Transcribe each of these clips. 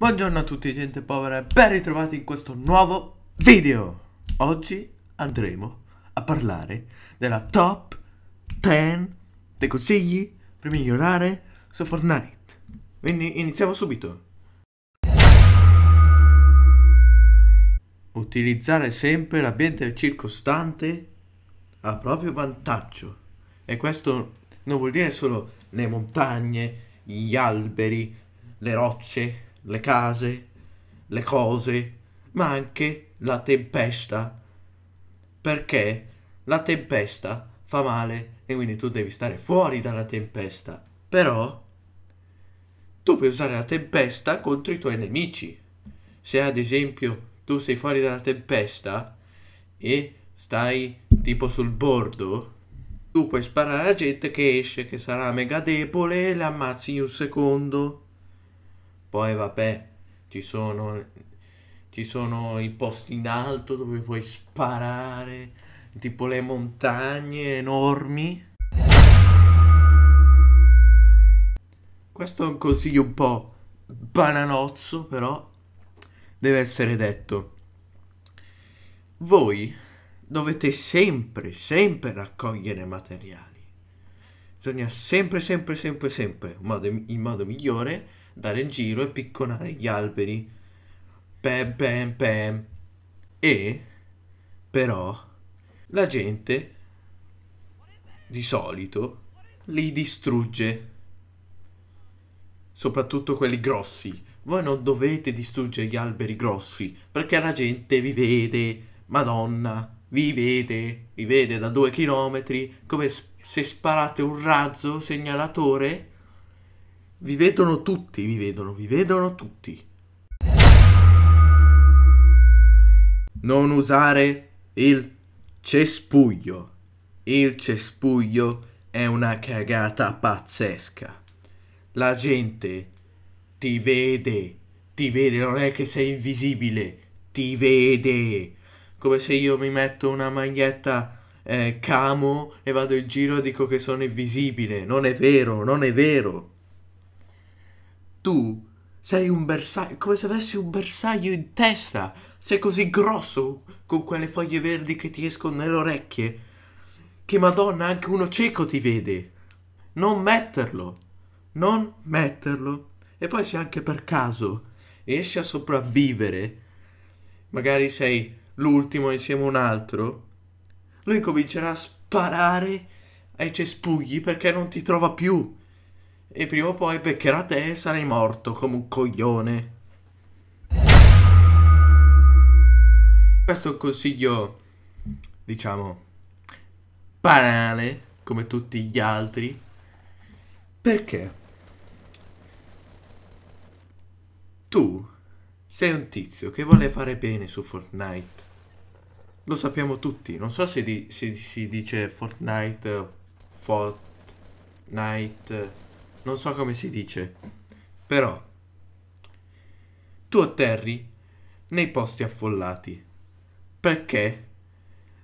Buongiorno a tutti gente povera e ben ritrovati in questo nuovo video! Oggi andremo a parlare della top 10 dei consigli per migliorare su Fortnite. Quindi iniziamo subito. Utilizzare sempre l'ambiente circostante a proprio vantaggio. E questo non vuol dire solo le montagne, gli alberi, le rocce le case, le cose, ma anche la tempesta. Perché la tempesta fa male e quindi tu devi stare fuori dalla tempesta. Però tu puoi usare la tempesta contro i tuoi nemici. Se ad esempio tu sei fuori dalla tempesta e stai tipo sul bordo, tu puoi sparare a gente che esce, che sarà mega debole e le ammazzi in un secondo. Poi vabbè, ci sono, ci sono i posti in alto dove puoi sparare, tipo le montagne enormi. Questo è un consiglio un po' bananozzo, però deve essere detto. Voi dovete sempre, sempre raccogliere materiali. Bisogna sempre, sempre, sempre, sempre, in modo, in modo migliore, dare in giro e picconare gli alberi. Pem pem pem. E però la gente di solito li distrugge. Soprattutto quelli grossi. Voi non dovete distruggere gli alberi grossi perché la gente vi vede, madonna, vi vede, vi vede da due chilometri come se sparate un razzo segnalatore vi vedono tutti, vi vedono, vi vedono tutti. Non usare il cespuglio. Il cespuglio è una cagata pazzesca. La gente ti vede, ti vede, non è che sei invisibile, ti vede. Come se io mi metto una maglietta eh, camo e vado in giro e dico che sono invisibile. Non è vero, non è vero tu sei un bersaglio, come se avessi un bersaglio in testa. Sei così grosso con quelle foglie verdi che ti escono nelle orecchie. Che madonna, anche uno cieco ti vede. Non metterlo. Non metterlo. E poi se anche per caso riesci a sopravvivere, magari sei l'ultimo insieme a un altro, lui comincerà a sparare ai cespugli perché non ti trova più. E prima o poi beccherò te e sarai morto come un coglione. Questo è un consiglio, diciamo, banale, come tutti gli altri. Perché? Tu sei un tizio che vuole fare bene su Fortnite. Lo sappiamo tutti. Non so se, di, se si dice Fortnite, Fortnite non so come si dice, però tu atterri nei posti affollati perché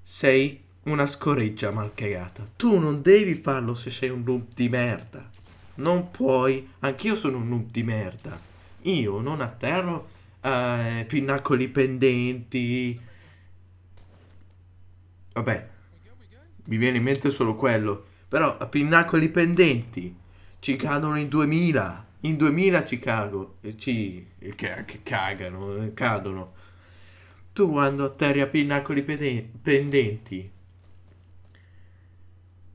sei una scoreggia malcagata. Tu non devi farlo se sei un noob di merda. Non puoi. Anch'io sono un noob di merda. Io non atterro eh, pinnacoli pendenti. Vabbè, mi viene in mente solo quello. Però a pinnacoli pendenti ci cadono in 2000 in 2000 ci cago e ci che cagano eh, cadono tu quando atterri pinnacoli pendenti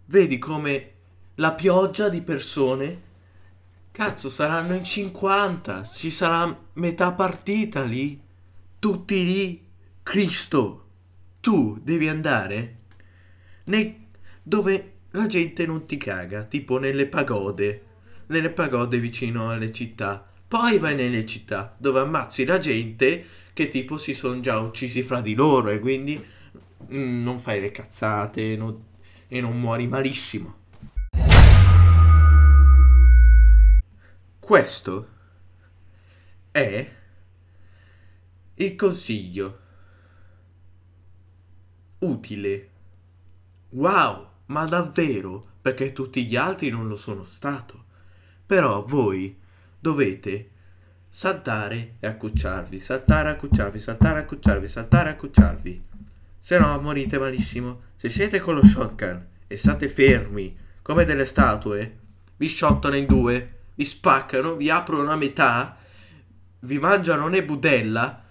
vedi come la pioggia di persone cazzo saranno in 50 ci sarà metà partita lì tutti lì Cristo tu devi andare nei, dove la gente non ti caga, tipo nelle pagode, nelle pagode vicino alle città. Poi vai nelle città dove ammazzi la gente che tipo si sono già uccisi fra di loro e quindi mm, non fai le cazzate non, e non muori malissimo. Questo è il consiglio utile. Wow! ma davvero, perché tutti gli altri non lo sono stato. Però voi dovete saltare e accucciarvi, saltare e accucciarvi, saltare e accucciarvi, saltare e accucciarvi. Se no morite malissimo. Se siete con lo shotgun e state fermi come delle statue, vi sciottano in due, vi spaccano, vi aprono a metà, vi mangiano le budella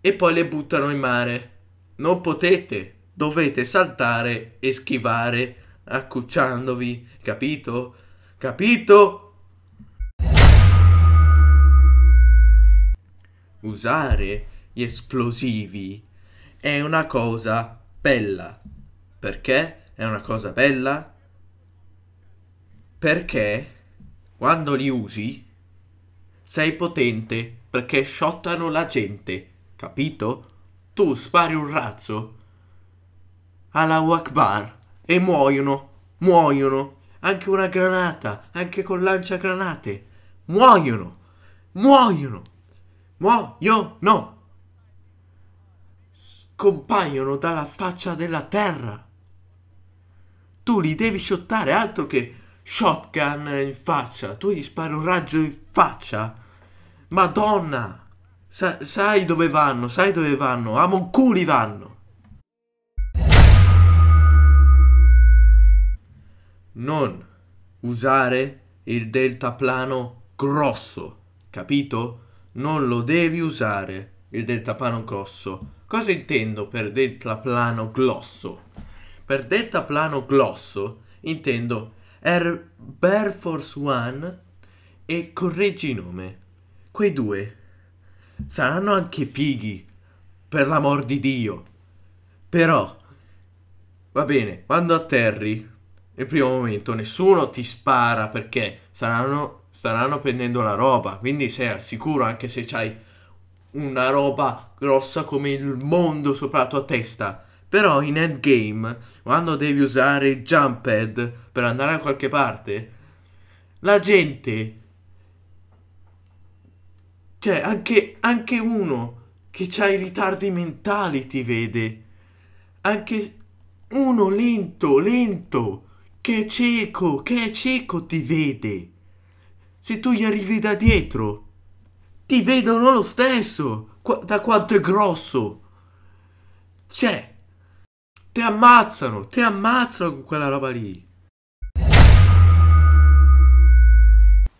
e poi le buttano in mare. Non potete, dovete saltare e schivare accucciandovi, capito? Capito? Usare gli esplosivi è una cosa bella. Perché è una cosa bella? Perché quando li usi sei potente perché sciottano la gente, capito? Tu spari un razzo alla Wakbar e muoiono, muoiono. Anche una granata, anche con lanciagranate. Muoiono, muoiono, muoiono. Scompaiono dalla faccia della terra. Tu li devi shottare, altro che shotgun in faccia. Tu gli spari un raggio in faccia. Madonna! Sa sai dove vanno, sai dove vanno, a Monculi vanno. non usare il deltaplano grosso, capito? Non lo devi usare il deltaplano grosso. Cosa intendo per deltaplano grosso? Per deltaplano grosso intendo Air er Bear Force One e correggi nome. Quei due saranno anche fighi, per l'amor di Dio. Però, va bene, quando atterri nel primo momento nessuno ti spara perché saranno, staranno prendendo la roba, quindi sei al sicuro anche se c'hai una roba grossa come il mondo sopra la tua testa. Però in endgame, quando devi usare il jump pad per andare a qualche parte, la gente... Cioè, anche, anche uno che ha i ritardi mentali ti vede. Anche uno lento, lento. Che è cieco, che è cieco ti vede. Se tu gli arrivi da dietro, ti vedono lo stesso, Qu da quanto è grosso. Cioè, ti ammazzano, ti ammazzano con quella roba lì.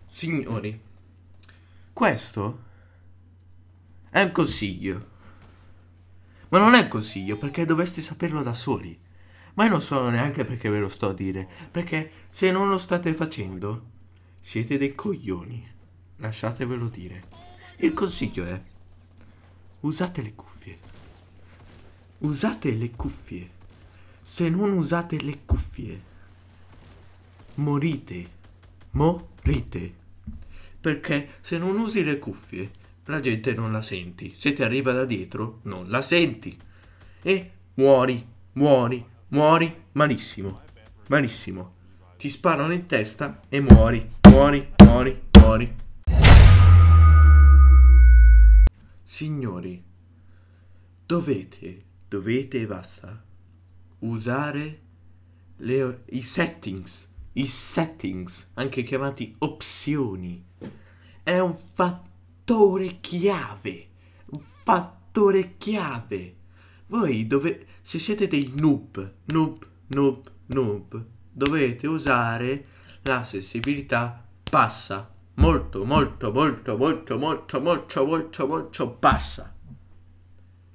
Signori, questo è un consiglio. Ma non è un consiglio perché dovresti saperlo da soli. Ma io non so neanche perché ve lo sto a dire, perché se non lo state facendo, siete dei coglioni. Lasciatevelo dire. Il consiglio è, usate le cuffie. Usate le cuffie. Se non usate le cuffie, morite. Morite. Perché se non usi le cuffie, la gente non la senti. Se ti arriva da dietro, non la senti. E muori, muori, muori malissimo, malissimo. Ti sparano in testa e muori, muori, muori, muori. Signori, dovete, dovete e basta usare le, i settings, i settings, anche chiamati opzioni. È un fattore chiave, un fattore chiave voi dove, se siete dei noob, noob, noob, noob, dovete usare la sensibilità bassa. Molto, molto, molto, molto, molto, molto, molto, molto bassa.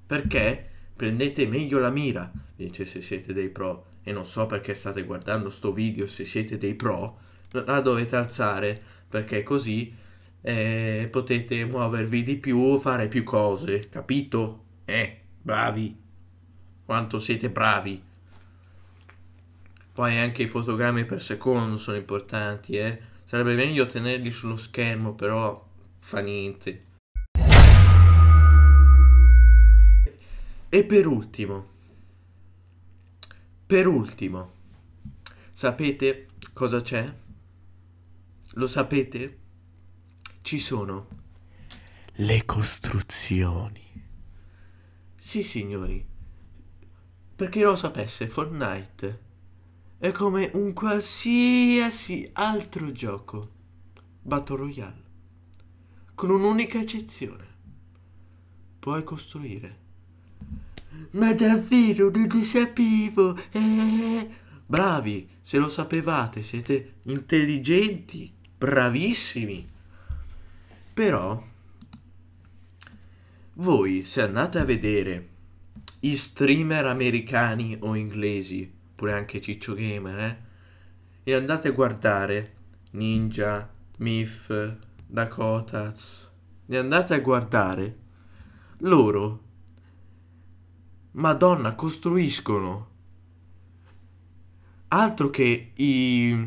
Perché prendete meglio la mira, invece se siete dei pro. E non so perché state guardando sto video se siete dei pro. La dovete alzare, perché così eh, potete muovervi di più, fare più cose, capito? Eh, bravi quanto siete bravi. Poi anche i fotogrammi per secondo sono importanti, eh. Sarebbe meglio tenerli sullo schermo, però fa niente. E per ultimo, per ultimo, sapete cosa c'è? Lo sapete? Ci sono le costruzioni. Sì, signori, per chi lo sapesse, Fortnite è come un qualsiasi altro gioco Battle Royale, con un'unica eccezione. Puoi costruire. Ma davvero non lo sapevo. Eh. Bravi, se lo sapevate, siete intelligenti, bravissimi. Però voi se andate a vedere i streamer americani o inglesi, pure anche Ciccio Gamer, eh, e andate a guardare Ninja, Miff, Dakotas, e andate a guardare, loro, madonna, costruiscono, altro che i...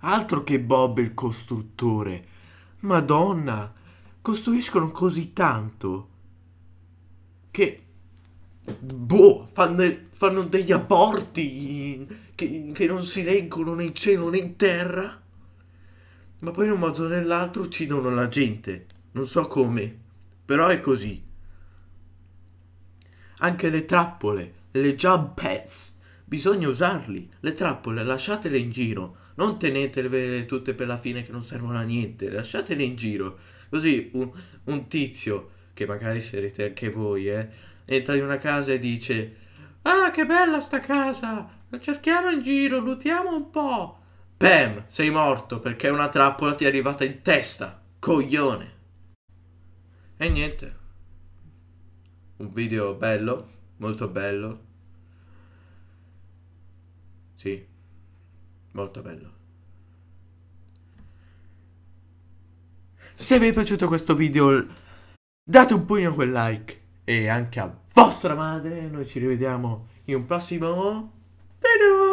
altro che Bob il costruttore, madonna, costruiscono così tanto, che boh, fanno, fanno degli aborti che, che, non si reggono né in cielo né in terra. Ma poi in un modo o nell'altro uccidono la gente. Non so come, però è così. Anche le trappole, le jump pads, bisogna usarli. Le trappole lasciatele in giro, non tenetele tutte per la fine che non servono a niente, lasciatele in giro. Così un, un tizio, che magari sarete anche voi, eh, entra in una casa e dice Ah, che bella sta casa! La cerchiamo in giro, luttiamo un po'. Bam! Sei morto perché una trappola ti è arrivata in testa. Coglione! E niente. Un video bello, molto bello. Sì, molto bello. Se vi è piaciuto questo video date un pugno a quel like e anche a vostra madre. Noi ci rivediamo in un prossimo video.